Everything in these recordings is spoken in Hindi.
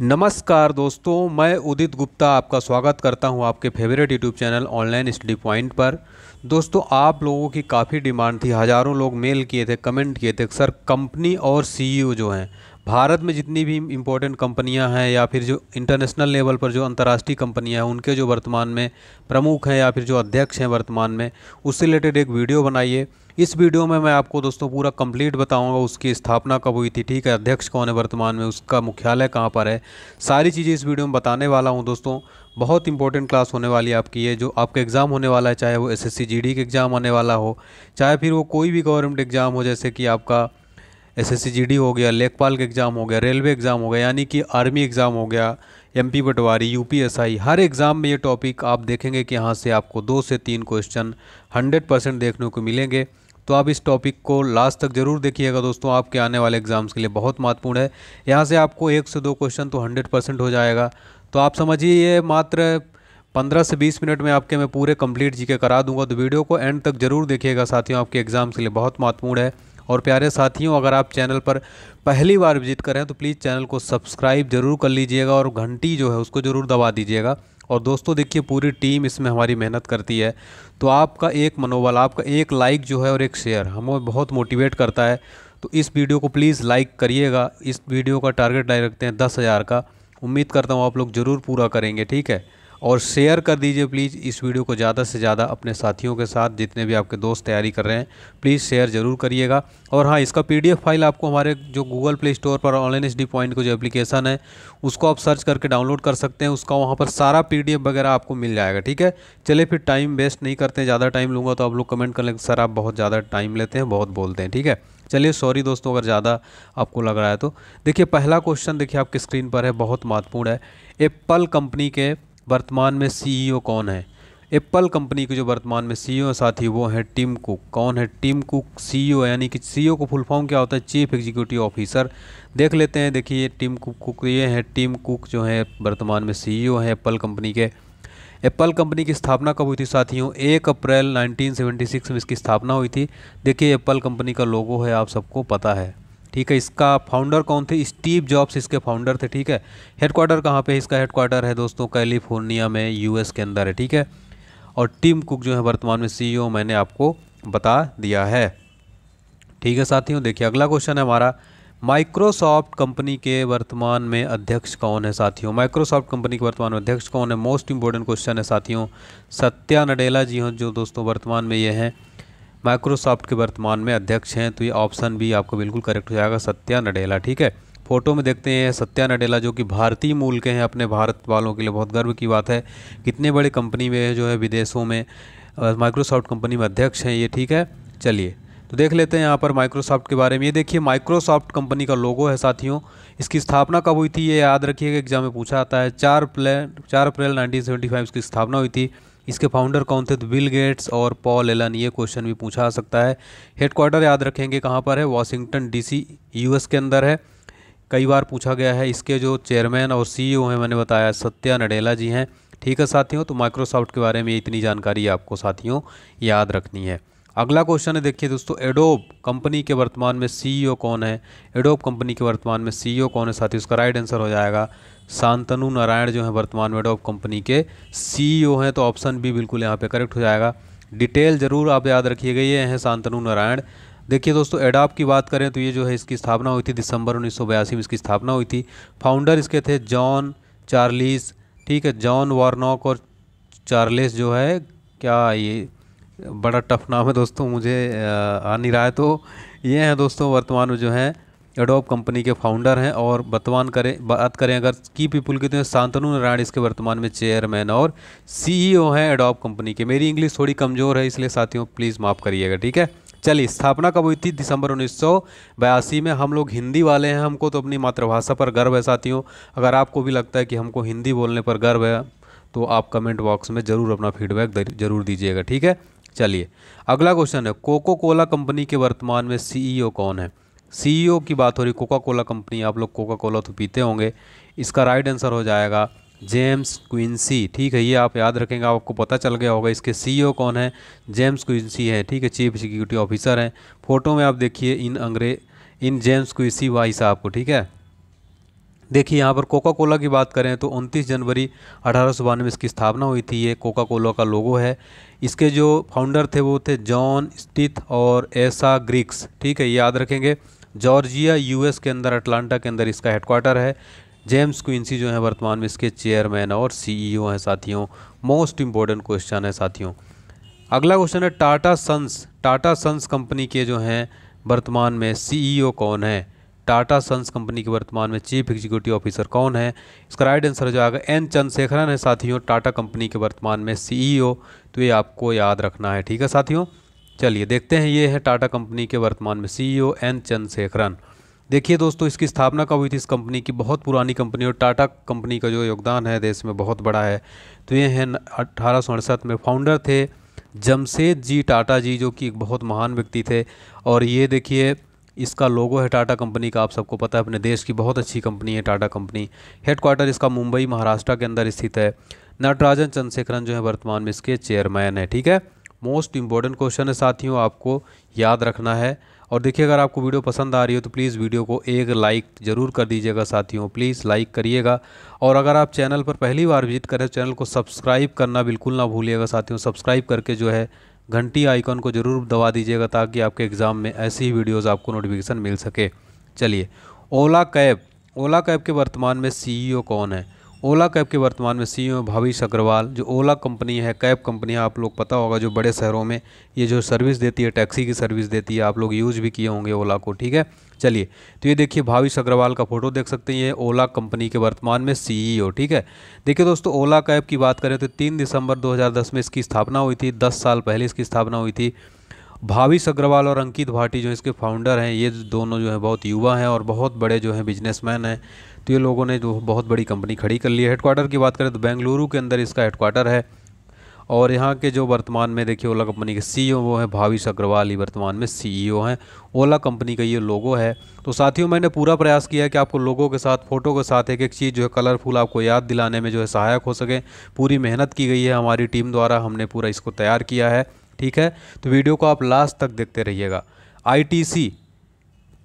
नमस्कार दोस्तों मैं उदित गुप्ता आपका स्वागत करता हूं आपके favourite YouTube channel online study point पर दोस्तों आप लोगों की काफ़ी डिमांड थी हज़ारों लोग मेल किए थे कमेंट किए थे सर कंपनी और सीईओ e जो हैं भारत में जितनी भी इम्पोर्टेंट कंपनियां हैं या फिर जो इंटरनेशनल लेवल पर जो अंतर्राष्ट्रीय कंपनियां हैं उनके जो वर्तमान में प्रमुख हैं या फिर जो अध्यक्ष हैं वर्तमान में उससे रिलेटेड एक वीडियो बनाइए इस वीडियो में मैं आपको दोस्तों पूरा कंप्लीट बताऊंगा उसकी स्थापना कब हुई थी ठीक है अध्यक्ष कौन है वर्तमान में उसका मुख्यालय कहाँ पर है सारी चीज़ें इस वीडियो में बताने वाला हूँ दोस्तों बहुत इंपॉर्टेंट क्लास होने वाली है आपकी ये जो आपका एग्ज़ाम होने वाला है चाहे वो एस एस के एग्ज़ाम आने वाला हो चाहे फिर वो कोई भी गवर्नमेंट एग्ज़ाम हो जैसे कि आपका एस एस हो गया लेखपाल का एग्ज़ाम हो गया रेलवे एग्ज़ाम हो गया यानी कि आर्मी एग्ज़ाम हो गया M P Patwari U P S I हर एग्ज़ाम में ये टॉपिक आप देखेंगे कि यहाँ से आपको दो से तीन क्वेश्चन हंड्रेड परसेंट देखने को मिलेंगे तो आप इस टॉपिक को लास्ट तक ज़रूर देखिएगा दोस्तों आपके आने वाले एग्ज़ाम्स के लिए बहुत महत्वपूर्ण है यहाँ से आपको एक से दो क्वेश्चन तो हंड्रेड परसेंट हो जाएगा तो आप समझिए ये मात्र पंद्रह से बीस मिनट में आपके मैं पूरे कंप्लीट जीके करा दूंगा तो वीडियो को एंड तक जरूर देखिएगा साथियों आपके एग्ज़ाम्स के लिए बहुत महत्वपूर्ण है और प्यारे साथियों अगर आप चैनल पर पहली बार विजिट करें तो प्लीज़ चैनल को सब्सक्राइब जरूर कर लीजिएगा और घंटी जो है उसको ज़रूर दबा दीजिएगा और दोस्तों देखिए पूरी टीम इसमें हमारी मेहनत करती है तो आपका एक मनोबल आपका एक लाइक जो है और एक शेयर हमें बहुत मोटिवेट करता है तो इस वीडियो को प्लीज़ लाइक करिएगा इस वीडियो का टारगेट डाय रखते हैं दस हज़ार का उम्मीद करता हूँ आप लोग ज़रूर पूरा करेंगे ठीक है और शेयर कर दीजिए प्लीज़ इस वीडियो को ज़्यादा से ज़्यादा अपने साथियों के साथ जितने भी आपके दोस्त तैयारी कर रहे हैं प्लीज़ शेयर ज़रूर करिएगा और हाँ इसका पीडीएफ फाइल आपको हमारे जो गूगल प्ले स्टोर पर ऑनलाइन एस पॉइंट को जो एप्लीकेशन है उसको आप सर्च करके डाउनलोड कर सकते हैं उसका वहाँ पर सारा पी वगैरह आपको मिल जाएगा ठीक है चलिए फिर टाइम वेस्ट नहीं करते ज़्यादा टाइम लूँगा तो आप लोग कमेंट कर लेंगे सर आप बहुत ज़्यादा टाइम लेते हैं बहुत बोलते हैं ठीक है चलिए सॉरी दोस्तों अगर ज़्यादा आपको लग रहा है तो देखिए पहला क्वेश्चन देखिए आपकी स्क्रीन पर है बहुत महत्वपूर्ण है एप्पल कंपनी के वर्तमान में सीईओ e कौन है एप्पल कंपनी के जो वर्तमान में सीईओ e है साथी वो है टीम कुक कौन है टीम कुक सीईओ यानी कि सीईओ e को फुल फॉर्म क्या होता है चीफ एग्जीक्यूटिव ऑफिसर देख लेते हैं देखिए टीम कुक कुक ये है टीम कुक जो है वर्तमान में सीईओ है एप्पल कंपनी के एप्पल कंपनी की स्थापना कब हुई थी साथियों एक अप्रैल 1976 में इसकी स्थापना हुई थी देखिए एप्पल कंपनी का लोगो है आप सबको पता है ठीक है इसका फाउंडर कौन थे स्टीव जॉब्स इसके फाउंडर थे ठीक है हेडक्वार्टर कहाँ पे इसका हेडक्वार्टर है दोस्तों कैलिफोर्निया में यूएस के अंदर है ठीक है और टीम कुक जो है वर्तमान में सीईओ e मैंने आपको बता दिया है ठीक है साथियों देखिए अगला क्वेश्चन है हमारा माइक्रोसॉफ्ट कंपनी के वर्तमान में अध्यक्ष कौन है साथियों माइक्रोसॉफ्ट कंपनी के वर्तमान में अध्यक्ष कौन है मोस्ट इंपॉर्टेंट क्वेश्चन है साथियों सत्या नडेला जी हों जो दोस्तों वर्तमान में ये हैं माइक्रोसॉफ्ट के वर्तमान में अध्यक्ष हैं तो ये ऑप्शन भी आपको बिल्कुल करेक्ट हो जाएगा सत्या नडेला ठीक है फोटो में देखते हैं सत्या नडेला जो कि भारतीय मूल के हैं अपने भारत वालों के लिए बहुत गर्व की बात है कितने बड़े कंपनी में जो है विदेशों में माइक्रोसॉफ्ट कंपनी में अध्यक्ष हैं ये ठीक है चलिए तो देख लेते हैं यहाँ पर माइक्रोसॉफ्ट के बारे में ये देखिए माइक्रोसॉफ्ट कंपनी का लोगो है साथियों इसकी स्थापना कब हुई थी ये याद रखिएगा एग्जाम में पूछा आता है चार अप्रैल चार अप्रैल 1975 इसकी स्थापना हुई थी इसके फाउंडर कौन थे तो बिल गेट्स और पॉल एलन ये क्वेश्चन भी पूछा आ सकता है हेडक्वार्टर याद रखेंगे कहाँ पर है वॉशिंगटन डीसी यूएस के अंदर है कई बार पूछा गया है इसके जो चेयरमैन और सीईओ e हैं मैंने बताया सत्या नडेला जी हैं ठीक है साथियों तो माइक्रोसॉफ्ट के बारे में इतनी जानकारी आपको साथियों याद रखनी है अगला क्वेश्चन है देखिए दोस्तों एडोब कंपनी के वर्तमान में सीईओ e कौन है एडोब कंपनी के वर्तमान में सीईओ e कौन है साथियों इसका राइट आंसर हो जाएगा शांतनु नारायण जो है वर्तमान में डॉप कंपनी के सीईओ e हैं तो ऑप्शन भी बिल्कुल यहाँ पे करेक्ट हो जाएगा डिटेल ज़रूर आप याद रखिएगा ये हैं शांतनु नारायण देखिए दोस्तों एडाप की बात करें तो ये जो है इसकी स्थापना हुई थी दिसंबर उन्नीस में इसकी स्थापना हुई थी फाउंडर इसके थे जॉन चार्लिस ठीक है जॉन वार्नॉक और चार्लिस जो है क्या ये बड़ा टफ नाम है दोस्तों मुझे आ नहीं रहा है तो ये हैं दोस्तों वर्तमान में जो हैं एडोब कंपनी के फाउंडर हैं और बतवान करें बात करें अगर की पीपल की तो शांतनु नारायण इसके वर्तमान में चेयरमैन और सीईओ e हैं एडोब कंपनी के मेरी इंग्लिश थोड़ी कमज़ोर है इसलिए साथियों प्लीज़ माफ़ करिएगा ठीक है चलिए स्थापना कब हुई थी दिसंबर उन्नीस में हम लोग हिंदी वाले हैं हमको तो अपनी मातृभाषा पर गर्व है साथियों अगर आपको भी लगता है कि हमको हिंदी बोलने पर गर्व है तो आप कमेंट बॉक्स में ज़रूर अपना फीडबैक ज़रूर दीजिएगा ठीक है चलिए अगला क्वेश्चन है कोको कोला कंपनी के वर्तमान में सीईओ e कौन है सीईओ e की बात हो रही कोका कोला कंपनी आप लोग कोका कोला तो पीते होंगे इसका राइट आंसर हो जाएगा जेम्स क्विंसी ठीक है ये आप याद रखेंगे आपको पता चल गया होगा इसके सीईओ e कौन है जेम्स क्विंसी है ठीक है चीफ सिक्योरिटी ऑफिसर हैं फोटो में आप देखिए इन अंग्रेज इन जेम्स क्विंसी वाई साहब को ठीक है देखिए यहाँ पर कोका कोला की बात करें तो 29 जनवरी अठारह में इसकी स्थापना हुई थी ये कोका कोला का लोगो है इसके जो फाउंडर थे वो थे जॉन स्टिथ और एसा ग्रीक्स ठीक है याद रखेंगे जॉर्जिया यूएस के अंदर अटलांटा के अंदर इसका हेडक्वार्टर है जेम्स क्विंसी जो है वर्तमान में इसके चेयरमैन और सीईओ e हैं साथियों मोस्ट इम्पोर्टेंट क्वेश्चन है साथियों अगला क्वेश्चन है Tata Sons Tata Sons company के जो हैं वर्तमान में सीईओ e कौन है टाटा सन्स कंपनी के वर्तमान में चीफ एग्जीक्यूटिव ऑफिसर कौन है इसका राइट आंसर जो आएगा एन चंद्रशेखरन है साथियों टाटा कंपनी के वर्तमान में सीईओ e तो ये आपको याद रखना है ठीक है साथियों चलिए देखते हैं ये है टाटा कंपनी के वर्तमान में सीईओ एन e चंद्रशेखरन देखिए दोस्तों इसकी स्थापना कब हुई थी इस कंपनी की बहुत पुरानी कंपनी और टाटा कंपनी का जो योगदान है देश में बहुत बड़ा है तो ये हैं अठारह में फाउंडर थे जमशेद जी टाटा जी जो कि एक बहुत महान व्यक्ति थे और ये देखिए इसका लोगो है टाटा कंपनी का आप सबको पता है अपने देश की बहुत अच्छी कंपनी है टाटा कंपनी हेडक्वार्टर इसका मुंबई महाराष्ट्र के अंदर स्थित है नटराजन चंद्रशेखरन जो है वर्तमान में इसके चेयरमैन है ठीक है मोस्ट इंपॉर्टेंट क्वेश्चन है साथियों आपको याद रखना है और देखिए अगर आपको वीडियो पसंद आ रही हो तो प्लीज़ वीडियो को एक लाइक ज़रूर कर दीजिएगा साथियों प्लीज़ लाइक करिएगा और अगर आप चैनल पर पहली बार विजिट करें चैनल को सब्सक्राइब करना बिल्कुल ना भूलिएगा साथियों सब्सक्राइब करके जो है घंटी आइकॉन को ज़रूर दबा दीजिएगा ताकि आपके एग्ज़ाम में ऐसी ही वीडियोज़ आपको नोटिफिकेशन मिल सके चलिए ओला कैब ओला कैब के वर्तमान में सी कौन है ओला कैब के वर्तमान में सीईओ भावीश अग्रवाल जो ओला कंपनी है कैब कंपनी है आप लोग पता होगा जो बड़े शहरों में ये जो सर्विस देती है टैक्सी की सर्विस देती है आप लोग यूज़ भी किए होंगे ओला को ठीक है चलिए तो ये देखिए भाविश अग्रवाल का फोटो देख सकते हैं ये ओला कंपनी के वर्तमान में सीईओ ठीक है देखिए दोस्तों ओला कैब की बात करें तो तीन दिसंबर 2010 में इसकी स्थापना हुई थी दस साल पहले इसकी स्थापना हुई थी भाविश अग्रवाल और अंकित भाटी जो इसके फाउंडर हैं ये दोनों जो हैं बहुत युवा हैं और बहुत बड़े जो हैं बिजनेसमैन हैं तो ये लोगों ने जो बहुत बड़ी कंपनी खड़ी कर ली है हेडक्वार्टर की बात करें तो बेंगलुरु के अंदर इसका हेडक्वार्टर है और यहाँ के जो वर्तमान में देखिए ओला कंपनी के सीईओ e वो हैं भाविश अग्रवाल ही वर्तमान में सीईओ e हैं ओला कंपनी का ये लोगो है तो साथियों मैंने पूरा प्रयास किया है कि आपको लोगों के साथ फ़ोटो के साथ एक एक चीज़ जो है कलरफुल आपको याद दिलाने में जो है सहायक हो सके पूरी मेहनत की गई है हमारी टीम द्वारा हमने पूरा इसको तैयार किया है ठीक है तो वीडियो को आप लास्ट तक देखते रहिएगा आई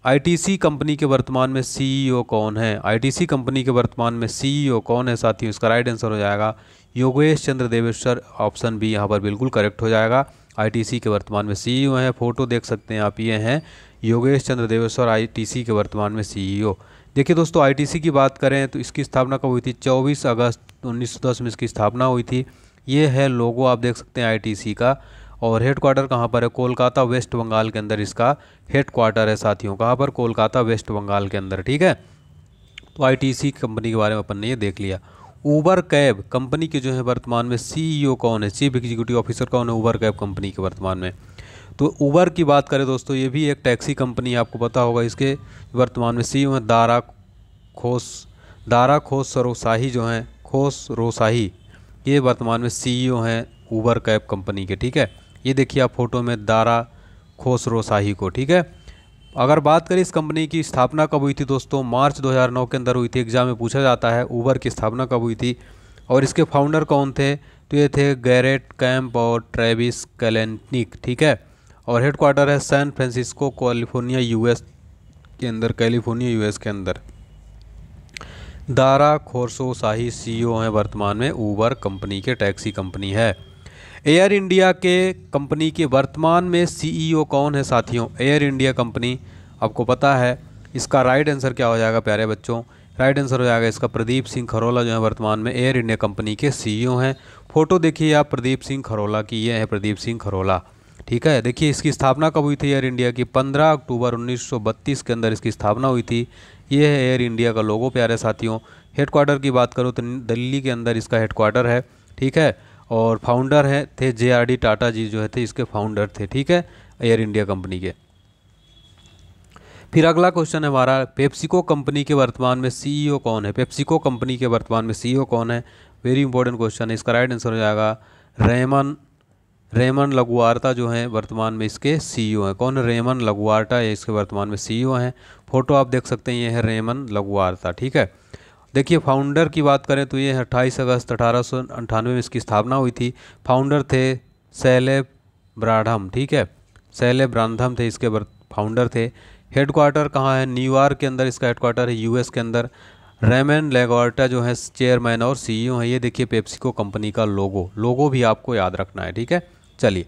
आईटीसी कंपनी के वर्तमान में सीईओ e कौन है आईटीसी कंपनी के वर्तमान में सीईओ e कौन है साथियों इसका राइट आंसर हो जाएगा योगेश चंद्र देवेश्वर ऑप्शन बी यहाँ पर बिल्कुल करेक्ट हो जाएगा आईटीसी के वर्तमान में सीईओ e हैं फोटो देख सकते हैं आप ये हैं योगेश चंद्र देवेश्वर आई के वर्तमान में सी देखिए दोस्तों आई की बात करें तो इसकी स्थापना कब हुई थी चौबीस अगस्त उन्नीस में इसकी स्थापना हुई थी ये है लोगो आप देख सकते हैं आई का और हेड क्वार्टर कहाँ पर है कोलकाता वेस्ट बंगाल के अंदर इसका हेड क्वार्टर है साथियों कहाँ पर कोलकाता वेस्ट बंगाल के अंदर ठीक है तो आईटीसी कंपनी के बारे में अपन ने ये देख लिया ऊबर कैब कंपनी के जो है वर्तमान में सीईओ e कौन है चीफ एग्जीक्यूटिव ऑफिसर कौन है ऊबर कैब कंपनी के वर्तमान में तो ऊबर की बात करें दोस्तों ये भी एक टैक्सी कंपनी आपको पता होगा इसके वर्तमान में सी e हैं दारा खोस दारा खोस सरोसाही जो हैं खोस रोसाही ये वर्तमान में सीईओ e हैं ऊबर कैब कंपनी के ठीक है ये देखिए आप फोटो में दारा खोसरो शाही को ठीक है अगर बात करें इस कंपनी की स्थापना कब हुई थी दोस्तों मार्च 2009 के अंदर हुई थी एग्जाम में पूछा जाता है ऊबर की स्थापना कब हुई थी और इसके फाउंडर कौन थे तो ये थे गैरेट कैंप और ट्रेविस कैलेंटनिक ठीक है और हेड क्वार्टर है सैन फ्रांसिस्को कैलिफोर्निया यूएस के अंदर कैलिफोर्निया यूएस के अंदर दारा खोरसो शाही सी हैं वर्तमान में ऊबर कंपनी के टैक्सी कंपनी है एयर इंडिया के कंपनी के वर्तमान में सीईओ e कौन है साथियों एयर इंडिया कंपनी आपको पता है इसका राइट आंसर क्या हो जाएगा प्यारे बच्चों राइट आंसर हो जाएगा इसका प्रदीप सिंह खरोला जो है वर्तमान में एयर इंडिया कंपनी के सीईओ e हैं फोटो देखिए आप प्रदीप सिंह खरोला की ये है प्रदीप सिंह खरोला ठीक है देखिए इसकी स्थापना कब हुई थी एयर इंडिया की 15 अक्टूबर 1932 के अंदर इसकी स्थापना हुई थी ये है एयर इंडिया का लोगो प्यारे साथियों हेडक्वार्टर की बात करो तो दिल्ली के अंदर इसका हेडक्वार्टर है ठीक है और फाउंडर हैं थे J R D Tata ji जो है थे इसके फाउंडर थे ठीक है एयर इंडिया कंपनी के फिर अगला क्वेश्चन है हमारा पेप्सिको कंपनी के वर्तमान में सीईओ e कौन है पेप्सिको कंपनी के वर्तमान में सीईओ e कौन है वेरी इंपॉर्टेंट क्वेश्चन है इसका राइट आंसर हो जाएगा रेमन रेमन लघुआरता जो है वर्तमान में इसके सीईओ e हैं कौन रेमन लघुआरता इसके वर्तमान में सीईओ हैं फोटो आप देख सकते हैं ये है रेमन लघुआरता ठीक है देखिए फाउंडर की बात करें तो ये अट्ठाईस अगस्त अठारह में इसकी स्थापना हुई थी फाउंडर थे सैलेब ब्राडम ठीक है सैलेब ब्रांधम थे इसके फाउंडर थे हेडक्वार्टर कहाँ है न्यूयॉर्क के अंदर इसका हेडक्वार्टर है यूएस के अंदर रेमन लेगोर्टा जो है चेयरमैन और सीईओ हैं ये देखिए पेप्सिको कंपनी का लोगो लोगो भी आपको याद रखना है ठीक है चलिए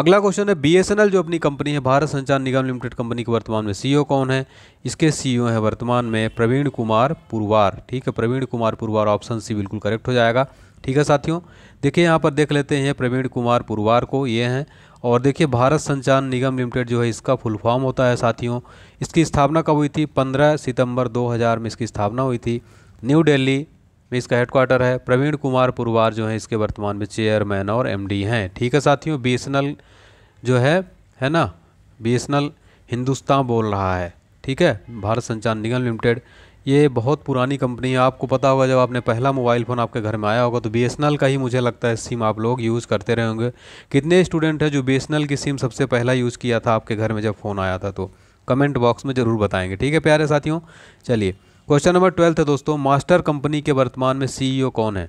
अगला क्वेश्चन है बीएसएनएल जो अपनी कंपनी है भारत संचार निगम लिमिटेड कंपनी के वर्तमान में सीईओ e कौन है इसके सीईओ e हैं वर्तमान में प्रवीण कुमार पुरवार ठीक है प्रवीण कुमार पुरवार ऑप्शन सी बिल्कुल करेक्ट हो जाएगा ठीक है साथियों देखिए यहाँ पर देख लेते हैं प्रवीण कुमार पुरवार को ये हैं और देखिए भारत संचार निगम लिमिटेड जो है इसका फुल फॉर्म होता है साथियों इसकी स्थापना कब हुई थी 15 सितंबर 2000 में इसकी स्थापना हुई थी न्यू दिल्ली में इसका हेडक्वार्टर है प्रवीण कुमार पुरवार जो है इसके वर्तमान में चेयरमैन और एमडी हैं ठीक है साथियों बी जो है है ना बी हिंदुस्तान बोल रहा है ठीक है भारत संचार निगम लिमिटेड ये बहुत पुरानी कंपनी है आपको पता होगा जब आपने पहला मोबाइल फ़ोन आपके घर में आया होगा तो बी का ही मुझे लगता है सिम आप लोग यूज़ करते रहे होंगे कितने स्टूडेंट हैं जो बी की सिम सबसे पहला यूज़ किया था आपके घर में जब फ़ोन आया था तो कमेंट बॉक्स में ज़रूर बताएंगे ठीक है प्यारे साथियों चलिए क्वेश्चन नंबर ट्वेल्थ है दोस्तों मास्टर कंपनी के वर्तमान में सीईओ e कौन है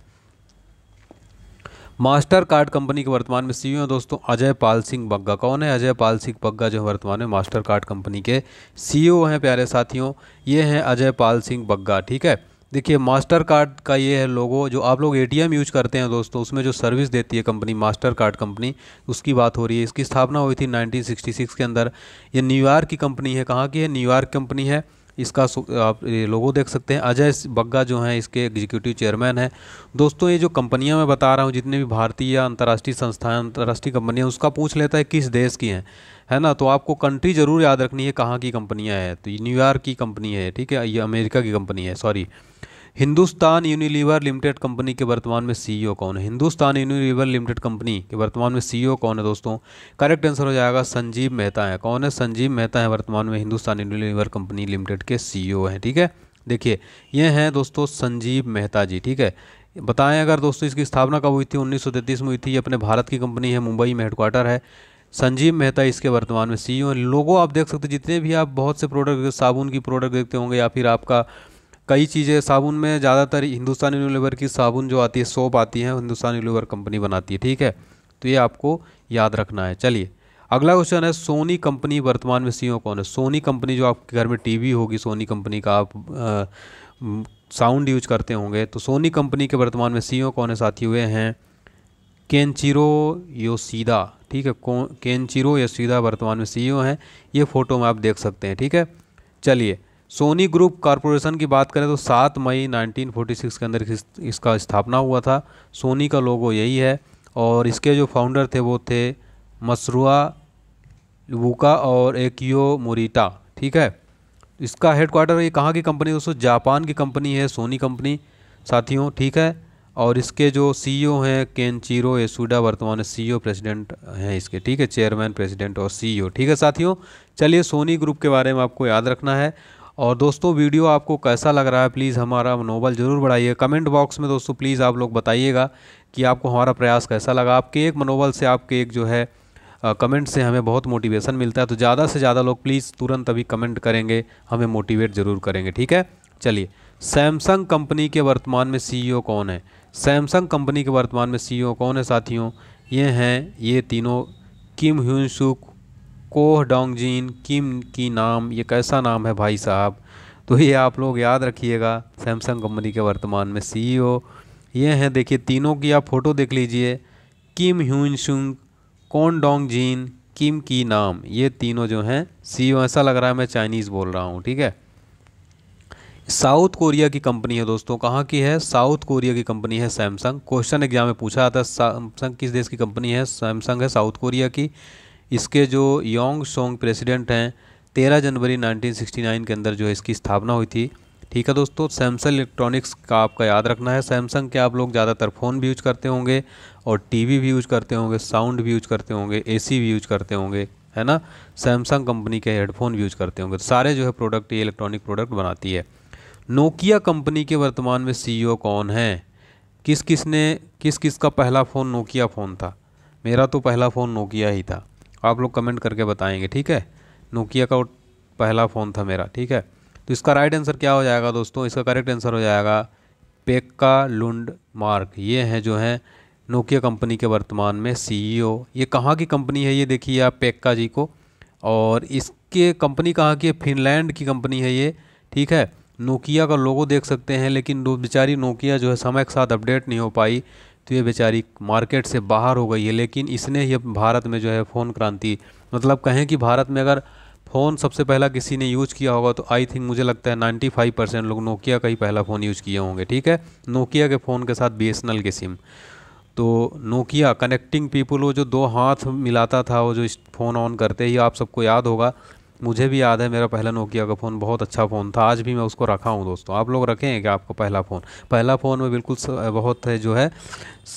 मास्टर कार्ड कंपनी के वर्तमान में सीईओ e है दोस्तों अजय पाल सिंह बग्गा कौन है अजय पाल सिंह बग्गा जो वर्तमान में मास्टर कार्ड कंपनी के सीईओ e हैं प्यारे साथियों ये हैं अजय पाल सिंह बग्गा ठीक है देखिए मास्टर कार्ड का ये है लोगो जो आप लोग एटीएम यूज करते हैं दोस्तों उसमें जो सर्विस देती है कंपनी मास्टर कार्ड कंपनी उसकी बात हो रही है इसकी स्थापना हुई थी 1966 के अंदर ये न्यूयॉर्क की कंपनी है कहाँ की है न्यूयॉर्क कंपनी है इसका आप ये लोगो देख सकते हैं अजय बग्गा जो हैं इसके एग्जीक्यूटिव चेयरमैन हैं दोस्तों ये जो कंपनियां मैं बता रहा हूँ जितने भी भारतीय या अंतर्राष्ट्रीय संस्थाएं अंतर्राष्ट्रीय कंपनियां उसका पूछ लेता है किस देश की हैं है ना तो आपको कंट्री ज़रूर याद रखनी है कहाँ की कंपनियाँ हैं तो ये न्यूयॉर्क की कंपनी है ठीक है ये अमेरिका की कंपनी है sorry Hindustan Unilever limited company के वर्तमान में सीईओ e कौन है हिंदुस्तान यूनिलीवर लिमिटेड कंपनी के वर्तमान में सीईओ e कौन है दोस्तों करेक्ट आंसर हो जाएगा संजीव मेहता है कौन है संजीव मेहता है वर्तमान में हिंदुस्तान यूनिलीवर कंपनी लिमिटेड के सीईओ e हैं ठीक है देखिए ये हैं दोस्तों संजीव मेहता जी ठीक है बताएं अगर दोस्तों इसकी स्थापना कब हुई थी उन्नीस में हुई थी ये अपने भारत की कंपनी है मुंबई में हेडक्वार्टर है संजीव मेहता इसके वर्तमान में सीईओ हैं लोगों आप देख सकते जितने भी आप बहुत से प्रोडक्ट साबुन की प्रोडक्ट देखते होंगे या फिर आपका कई चीज़ें साबुन में ज़्यादातर हिंदुस्तान यूनिलीवर की साबुन जो आती है सोप आती है हिंदुस्तान यूनिलीवर कंपनी बनाती है ठीक है तो ये आपको याद रखना है चलिए अगला क्वेश्चन है सोनी कंपनी वर्तमान में सीईओ e कौन है सोनी कंपनी जो आपके घर में टीवी होगी सोनी कंपनी का आप साउंड यूज करते होंगे तो सोनी कंपनी के वर्तमान में सीईओ e कौन है साथी हुए हैं केंचिरो योसीदा ठीक है केंचिरो योसीदा वर्तमान में सीईओ e हैं ये फ़ोटो में आप देख सकते हैं ठीक है चलिए सोनी ग्रुप कॉरपोरेशन की बात करें तो 7 मई 1946 के अंदर इसका स्थापना हुआ था सोनी का लोगो यही है और इसके जो फाउंडर थे वो थे मसरुआ वुका और एकियो मोरीटा ठीक है इसका हेडक्वार्टर ये कहाँ की कंपनी दोस्तों जापान की कंपनी है सोनी कंपनी साथियों ठीक है और इसके जो सीईओ e हैं केन चीरो येसुडा वर्तमान सीईओ प्रेसिडेंट e हैं इसके ठीक है चेयरमैन प्रेसिडेंट और सीईओ e ठीक है साथियों चलिए सोनी ग्रुप के बारे में आपको याद रखना है और दोस्तों वीडियो आपको कैसा लग रहा है प्लीज़ हमारा मनोबल ज़रूर बढ़ाइए कमेंट बॉक्स में दोस्तों प्लीज़ आप लोग बताइएगा कि आपको हमारा प्रयास कैसा लगा आपके एक मनोबल से आपके एक जो है कमेंट से हमें बहुत मोटिवेशन मिलता है तो ज़्यादा से ज़्यादा लोग प्लीज़ तुरंत अभी कमेंट करेंगे हमें मोटिवेट ज़रूर करेंगे ठीक है चलिए सैमसंग कंपनी के वर्तमान में सीईओ कौन है सैमसंग कंपनी के वर्तमान में सीईओ कौन है साथियों ये हैं ये तीनों किम ह्यून सुक कोह डोंगजीन किम की नाम ये कैसा नाम है भाई साहब तो ये आप लोग याद रखिएगा सैमसंग कंपनी के वर्तमान में सीईओ e ये हैं देखिए तीनों की आप फ़ोटो देख लीजिए किम ह्यून शुंग कौन डोंग जीन किम की नाम ये तीनों जो हैं सीईओ e ऐसा लग रहा है मैं चाइनीज़ बोल रहा हूँ ठीक है साउथ कोरिया की कंपनी है दोस्तों कहाँ की है साउथ कोरिया की कंपनी है सैमसंग क्वेश्चन एग्जाम में पूछा आता है सैमसंग किस देश की कंपनी है सैमसंग है साउथ कोरिया की इसके जो योंग सोंग प्रेसिडेंट हैं तेरह जनवरी 1969 के अंदर जो है इसकी स्थापना हुई थी ठीक है दोस्तों सैमसंग इलेक्ट्रॉनिक्स का आपका याद रखना है सैमसंग के आप लोग ज़्यादातर फ़ोन भी यूज करते होंगे और टीवी भी यूज करते होंगे साउंड भी यूज करते होंगे एसी भी यूज करते होंगे है ना सैमसंग कंपनी के हेडफोन भी यूज करते होंगे तो सारे जो है प्रोडक्ट ये इलेक्ट्रॉनिक प्रोडक्ट बनाती है नोकिया कंपनी के वर्तमान में सीईओ कौन हैं किस किस ने किस किस का पहला फ़ोन नोकिया फ़ोन था मेरा तो पहला फ़ोन नोकिया ही था आप लोग कमेंट करके बताएंगे ठीक है नोकिया का पहला फ़ोन था मेरा ठीक है तो इसका राइट आंसर क्या हो जाएगा दोस्तों इसका करेक्ट आंसर हो जाएगा पेक्का लुंड मार्क ये हैं जो हैं नोकिया कंपनी के वर्तमान में सीईओ e ये कहाँ की कंपनी है ये देखिए आप पेक्का जी को और इसके कंपनी कहाँ की है फिनलैंड की कंपनी है ये ठीक है नोकिया का लोगो देख सकते हैं लेकिन बेचारी नोकिया जो है समय के साथ अपडेट नहीं हो पाई तो ये बेचारी मार्केट से बाहर हो गई है लेकिन इसने ही भारत में जो है फ़ोन क्रांति मतलब कहें कि भारत में अगर फ़ोन सबसे पहला किसी ने यूज़ किया होगा तो आई थिंक मुझे लगता है 95 परसेंट लोग नोकिया का ही पहला फ़ोन यूज़ किए होंगे ठीक है नोकिया के फ़ोन के साथ बी के सिम तो नोकिया कनेक्टिंग पीपल वो जो दो हाथ मिलाता था वो जो फ़ोन ऑन करते ही आप सबको याद होगा मुझे भी याद है मेरा पहला नोकिया का फ़ोन बहुत अच्छा फ़ोन था आज भी मैं उसको रखा हूँ दोस्तों आप लोग रखें क्या आपका पहला फ़ोन पहला फ़ोन में बिल्कुल बहुत है जो है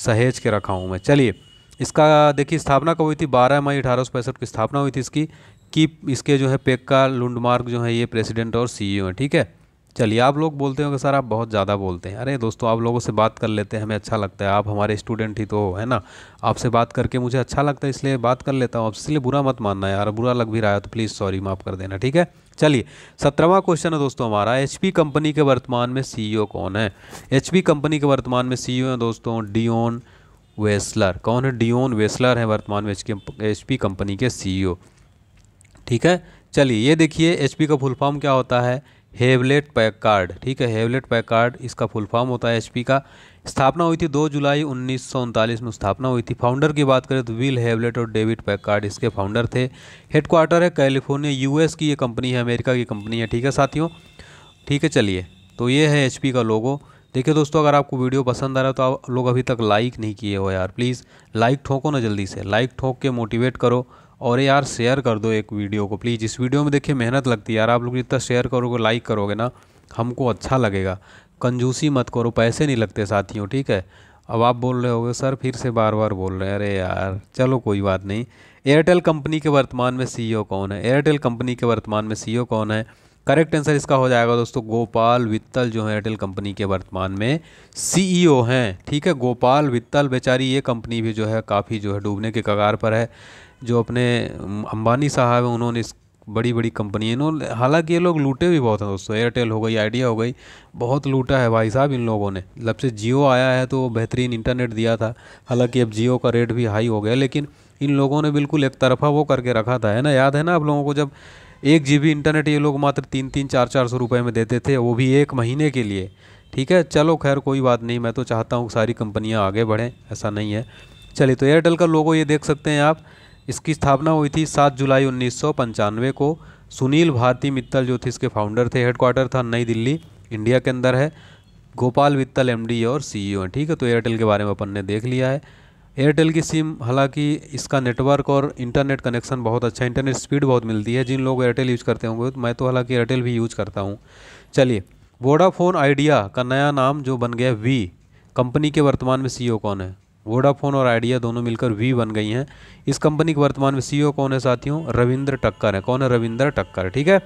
सहेज के रखा हूँ मैं चलिए इसका देखिए स्थापना कब हुई थी 12 मई अठारह की स्थापना हुई थी इसकी कि इसके जो है पेक का लुंडमार्क जो है ये प्रेसिडेंट और सीईओ e है ठीक है चलिए आप लोग बोलते हो कि सर आप बहुत ज़्यादा बोलते हैं अरे दोस्तों आप लोगों से बात कर लेते हैं हमें अच्छा लगता है आप हमारे स्टूडेंट ही तो है ना आपसे बात करके मुझे अच्छा लगता है इसलिए बात कर लेता हूँ आपसे इसलिए बुरा मत मानना यार बुरा लग भी रहा है तो प्लीज़ सॉरी माफ़ कर देना ठीक है चलिए सत्रहवा क्वेश्चन है दोस्तों हमारा एच कंपनी के वर्तमान में सी कौन है एच कंपनी के वर्तमान में सी हैं दोस्तों डिओन वेस्लर कौन है डिओन वेस्लर है वर्तमान में एच कंपनी के सी ठीक है चलिए ये देखिए एच का फुल फॉर्म क्या होता है हेवलेट पैकार्ड ठीक है हेवलेट पैकार्ड इसका फुल फॉर्म होता है एचपी का स्थापना हुई थी 2 जुलाई उन्नीस में स्थापना हुई थी फाउंडर की बात करें तो विल हेवलेट और डेविड पैकार्ड इसके फाउंडर थे हेडक्वार्टर है कैलिफोर्निया यूएस की ये कंपनी है अमेरिका की कंपनी है ठीक है साथियों ठीक है चलिए तो ये है एच का लोगो देखिए दोस्तों अगर आपको वीडियो पसंद आ रहा है तो आप लोग अभी तक लाइक नहीं किए हो यार प्लीज़ लाइक ठोको ना जल्दी से लाइक ठोक के मोटिवेट करो और यार शेयर कर दो एक वीडियो को प्लीज़ इस वीडियो में देखिए मेहनत लगती है यार आप लोग जितना शेयर करोगे लाइक करोगे ना हमको अच्छा लगेगा कंजूसी मत करो पैसे नहीं लगते साथियों ठीक है अब आप बोल रहे होगे सर फिर से बार बार बोल रहे हैं अरे यार चलो कोई बात नहीं एयरटेल कंपनी के वर्तमान में सी e कौन है एयरटेल कंपनी के वर्तमान में सी e कौन है करेक्ट आंसर इसका हो जाएगा दोस्तों गोपाल वित्तल जो है एयरटेल कंपनी के वर्तमान में सीईओ e हैं ठीक है गोपाल वित्तल बेचारी ये कंपनी भी जो है काफ़ी जो है डूबने के कगार पर है जो अपने अंबानी साहब हैं उन्होंने इस बड़ी बड़ी कंपनी इन्होंने हालांकि ये लोग लूटे भी बहुत हैं दोस्तों एयरटेल हो गई आइडिया हो गई बहुत लूटा है भाई साहब इन लोगों ने जब से जियो आया है तो बेहतरीन इंटरनेट दिया था हालांकि अब जियो का रेट भी हाई हो गया लेकिन इन लोगों ने बिल्कुल एक तरफा वो करके रखा था है ना याद है ना आप लोगों को जब एक जी इंटरनेट ये लोग मात्र तीन तीन चार चार सौ रुपये में देते थे वो भी एक महीने के लिए ठीक है चलो खैर कोई बात नहीं मैं तो चाहता हूँ सारी कंपनियाँ आगे बढ़ें ऐसा नहीं है चलिए तो एयरटेल का लोगो ये देख सकते हैं आप इसकी स्थापना हुई थी 7 जुलाई उन्नीस को सुनील भारती मित्तल जो थे इसके फाउंडर थे हेडक्वार्टर था नई दिल्ली इंडिया के अंदर है गोपाल मित्तल एमडी और सीईओ e हैं ठीक है तो एयरटेल के बारे में अपन ने देख लिया है एयरटेल की सिम हालांकि इसका नेटवर्क और इंटरनेट कनेक्शन बहुत अच्छा इंटरनेट स्पीड बहुत मिलती है जिन लोग एयरटेल यूज़ करते होंगे तो मैं तो हालांकि एयरटेल भी यूज़ करता हूँ चलिए वोडाफोन आइडिया का नया नाम जो बन गया वी कंपनी के वर्तमान में सीईओ e कौन है वोडाफोन और आइडिया दोनों मिलकर वी बन गई हैं इस कंपनी के वर्तमान में सीईओ e कौन है साथियों रविंद्र टक्कर है कौन है रविंद्र टक्कर ठीक है